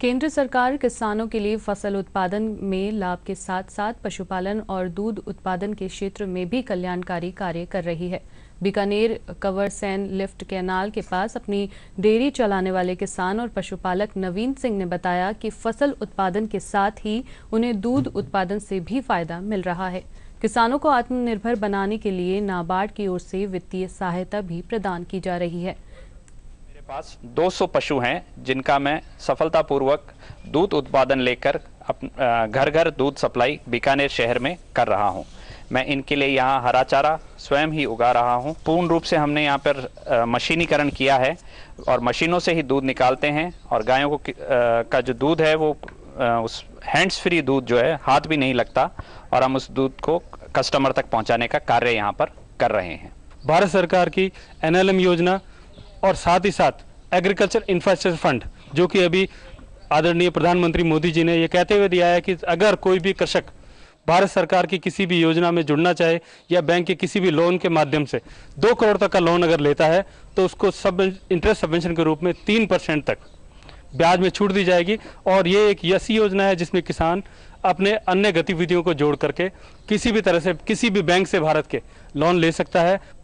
केंद्र सरकार किसानों के लिए फसल उत्पादन में लाभ के साथ साथ पशुपालन और दूध उत्पादन के क्षेत्र में भी कल्याणकारी कार्य कर रही है बीकानेर सैन लिफ्ट कैनाल के पास अपनी डेयरी चलाने वाले किसान और पशुपालक नवीन सिंह ने बताया कि फसल उत्पादन के साथ ही उन्हें दूध उत्पादन से भी फायदा मिल रहा है किसानों को आत्मनिर्भर बनाने के लिए नाबार्ड की ओर से वित्तीय सहायता भी प्रदान की जा रही है पास 200 पशु हैं जिनका मैं सफलतापूर्वक दूध उत्पादन लेकर घर घर दूध सप्लाई बीकानेर शहर में कर रहा हूं। मैं इनके लिए यहां हरा चारा स्वयं ही उगा रहा हूँ पूर्ण रूप से हमने यहां पर मशीनीकरण किया है और मशीनों से ही दूध निकालते हैं और गायों को का जो दूध है वो उस हैंड्स फ्री दूध जो है हाथ भी नहीं लगता और हम उस दूध को कस्टमर तक पहुँचाने का कार्य यहाँ पर कर रहे हैं भारत सरकार की एन योजना और साथ ही साथ एग्रीकल्चर इंफ्रास्ट्रक्चर फंड जो कि अभी आदरणीय प्रधानमंत्री मोदी जी ने यह कहते हुए दिया है कि अगर कोई भी कृषक भारत सरकार की किसी भी योजना में जुड़ना चाहे या बैंक के किसी भी लोन के माध्यम से दो करोड़ तक का लोन अगर लेता है तो उसको सब इंटरेस्ट सबवेंशन के रूप में तीन परसेंट तक ब्याज में छूट दी जाएगी और ये एक ऐसी योजना है जिसमें किसान अपने अन्य गतिविधियों को जोड़ करके किसी भी तरह से किसी भी बैंक से भारत के लोन ले सकता है